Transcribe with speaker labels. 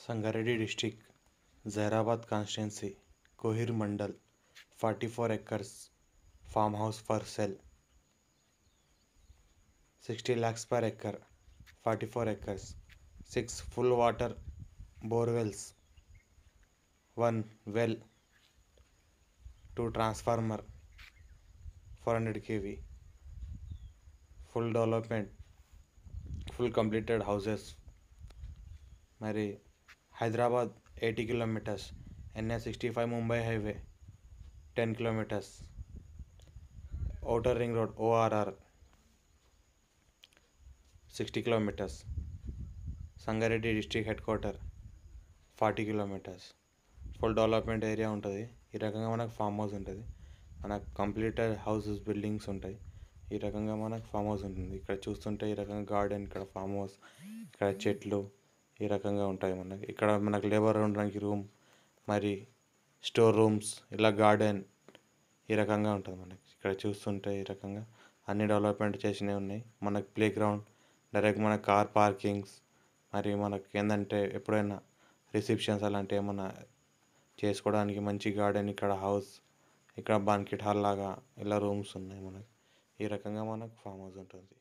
Speaker 1: Sangareddy district Zaheerabad constituency Kohir mandal 44 four acres farm house for sale 60 lakhs per acre 44 four acres six full water borewells one well two transformer four hundred K V full development full completed houses मेरी Hyderabad eighty kilometres NS sixty five Mumbai highway ten kilometres outer ring road ORR sixty kilometres Sangareddy district head quarter forty kilometres full development area ఉంటుంది ఈ రకంగా మనకు farm house ఉంటుంది మనకు complete houses buildings ఉంటాయి ఈ రకంగా మనకు ఫామ్ హౌస్ ఉంటుంది ఇక్కడ చూస్తుంటే ఈ రకంగా గార్డెన్ ఇక్కడ ఫామ్ హౌస్ ఇక్కడ చెట్లు ఈ రకంగా ఉంటాయి మనకి ఇక్కడ మనకు లేబర్ ఉండడానికి రూమ్ మరి స్టోర్ రూమ్స్ ఇలా గార్డెన్ ఈ రకంగా ఉంటుంది మనకి ఇక్కడ చూస్తుంటే ఈ రకంగా అన్ని డెవలప్మెంట్ చేసినవి ఉన్నాయి మనకు ప్లే గ్రౌండ్ డైరెక్ట్ మన కార్ పార్కింగ్స్ మరి మనకి ఏంటంటే ఎప్పుడైనా రిసెప్షన్స్ అలాంటివి ఏమన్నా చేసుకోవడానికి మంచి గార్డెన్ ఇక్కడ హౌస్ ఇక్కడ బాన్కెట్ హాల్ లాగా ఇలా రూమ్స్ ఉన్నాయి మనకి ఈ రకంగా మనకు ఫామ్ హౌస్ ఉంటుంది